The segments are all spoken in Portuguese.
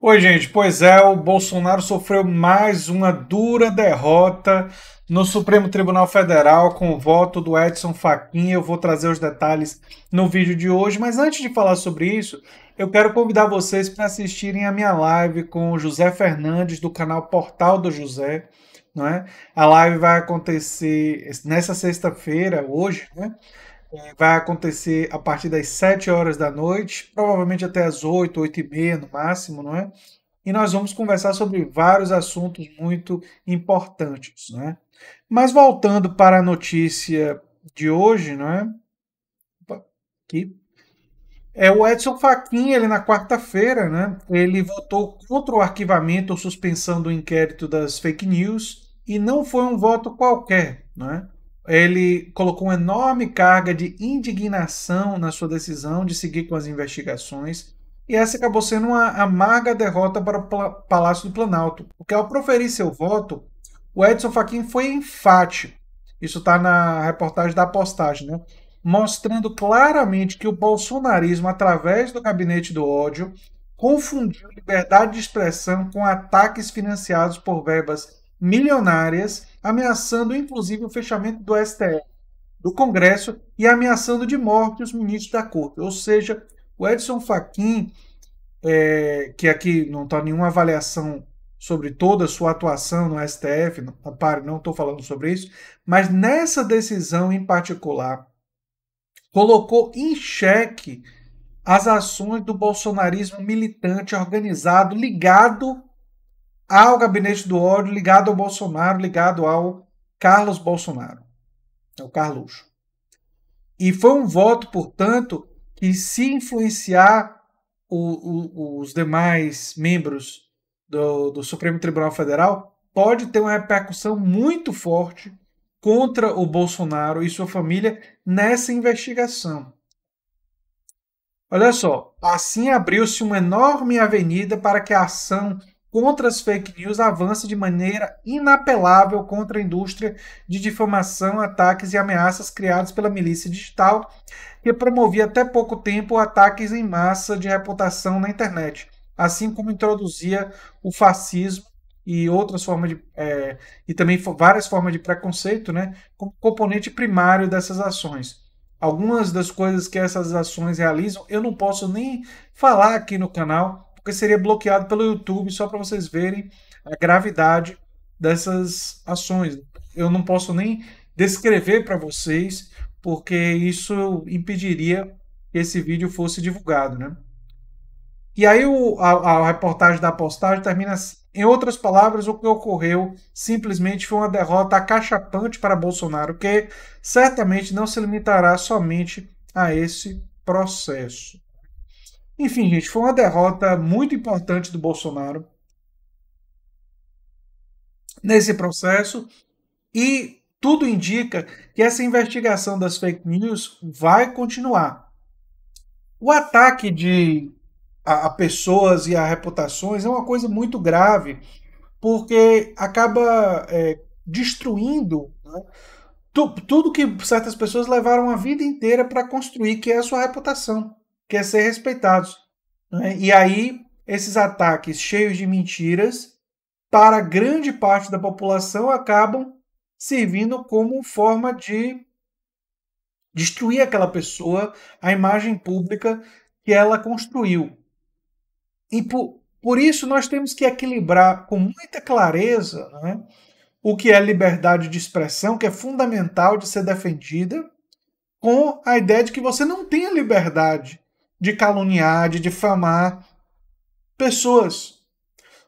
Oi, gente. Pois é, o Bolsonaro sofreu mais uma dura derrota no Supremo Tribunal Federal com o voto do Edson Fachin. Eu vou trazer os detalhes no vídeo de hoje, mas antes de falar sobre isso, eu quero convidar vocês para assistirem a minha live com o José Fernandes do canal Portal do José. Não é? A live vai acontecer nessa sexta-feira, hoje, né? vai acontecer a partir das 7 horas da noite, provavelmente até as 8, 8 e meia no máximo, não é? E nós vamos conversar sobre vários assuntos muito importantes, né? Mas voltando para a notícia de hoje, não é? Opa, aqui. É, o Edson Fachin, ele na quarta-feira, né, ele votou contra o arquivamento ou suspensão do inquérito das fake news e não foi um voto qualquer, né? ele colocou uma enorme carga de indignação na sua decisão de seguir com as investigações, e essa acabou sendo uma amarga derrota para o Palácio do Planalto, porque ao proferir seu voto, o Edson Fachin foi enfático. Isso está na reportagem da postagem, né? mostrando claramente que o bolsonarismo, através do gabinete do ódio, confundiu liberdade de expressão com ataques financiados por verbas milionárias ameaçando inclusive o fechamento do STF, do Congresso, e ameaçando de morte os ministros da Corte. Ou seja, o Edson Fachin, é, que aqui não está nenhuma avaliação sobre toda a sua atuação no STF, pare, não estou falando sobre isso, mas nessa decisão em particular, colocou em xeque as ações do bolsonarismo militante organizado ligado ao gabinete do ódio ligado ao Bolsonaro, ligado ao Carlos Bolsonaro, ao Carlos. E foi um voto, portanto, que se influenciar o, o, os demais membros do, do Supremo Tribunal Federal, pode ter uma repercussão muito forte contra o Bolsonaro e sua família nessa investigação. Olha só, assim abriu-se uma enorme avenida para que a ação contra as fake news avança de maneira inapelável contra a indústria de difamação, ataques e ameaças criados pela milícia digital, que promovia até pouco tempo ataques em massa de reputação na internet, assim como introduzia o fascismo e outras formas de é, e também várias formas de preconceito, né, como componente primário dessas ações. Algumas das coisas que essas ações realizam, eu não posso nem falar aqui no canal, porque seria bloqueado pelo YouTube, só para vocês verem a gravidade dessas ações. Eu não posso nem descrever para vocês, porque isso impediria que esse vídeo fosse divulgado, né? E aí o, a, a reportagem da postagem termina assim. Em outras palavras, o que ocorreu simplesmente foi uma derrota acachapante para Bolsonaro, que certamente não se limitará somente a esse processo. Enfim, gente, foi uma derrota muito importante do Bolsonaro nesse processo e tudo indica que essa investigação das fake news vai continuar. O ataque de a, a pessoas e a reputações é uma coisa muito grave, porque acaba é, destruindo né, tu, tudo que certas pessoas levaram a vida inteira para construir, que é a sua reputação quer ser respeitados. Né? E aí, esses ataques cheios de mentiras, para grande parte da população, acabam servindo como forma de destruir aquela pessoa, a imagem pública que ela construiu. E por, por isso nós temos que equilibrar com muita clareza né, o que é liberdade de expressão, que é fundamental de ser defendida, com a ideia de que você não tem a liberdade de caluniar, de difamar pessoas.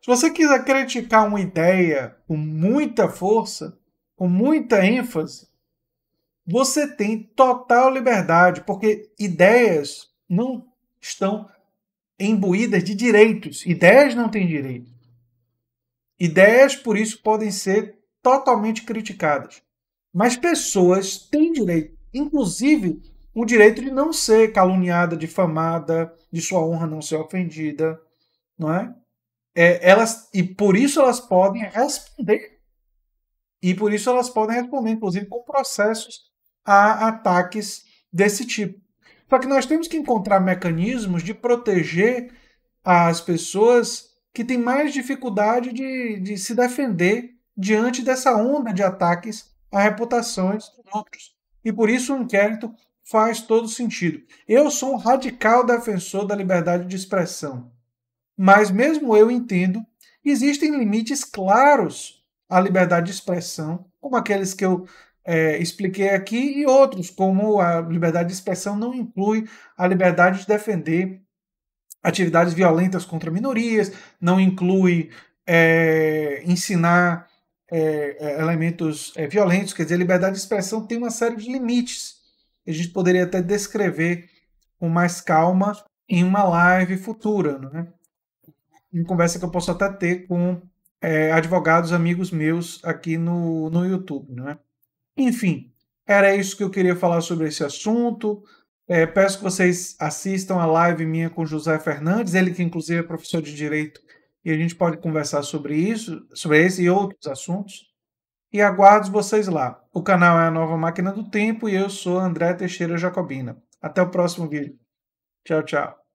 Se você quiser criticar uma ideia com muita força, com muita ênfase, você tem total liberdade, porque ideias não estão imbuídas de direitos. Ideias não têm direito. Ideias, por isso, podem ser totalmente criticadas. Mas pessoas têm direito. Inclusive, o direito de não ser caluniada, difamada, de sua honra não ser ofendida, não é? é elas e por isso elas podem responder e por isso elas podem responder, inclusive com processos a ataques desse tipo. Só que nós temos que encontrar mecanismos de proteger as pessoas que têm mais dificuldade de, de se defender diante dessa onda de ataques a reputações dos outros. E por isso o um inquérito faz todo sentido. Eu sou um radical defensor da liberdade de expressão. Mas mesmo eu entendo, existem limites claros à liberdade de expressão, como aqueles que eu é, expliquei aqui, e outros, como a liberdade de expressão não inclui a liberdade de defender atividades violentas contra minorias, não inclui é, ensinar é, é elementos é, violentos, quer dizer, a liberdade de expressão tem uma série de limites a gente poderia até descrever com mais calma em uma live futura, né? Em conversa que eu posso até ter com é, advogados amigos meus aqui no, no YouTube, né? Enfim, era isso que eu queria falar sobre esse assunto. É, peço que vocês assistam a live minha com José Fernandes, ele que inclusive é professor de direito, e a gente pode conversar sobre isso, sobre esse e outros assuntos e aguardo vocês lá. O canal é a Nova Máquina do Tempo e eu sou André Teixeira Jacobina. Até o próximo vídeo. Tchau, tchau.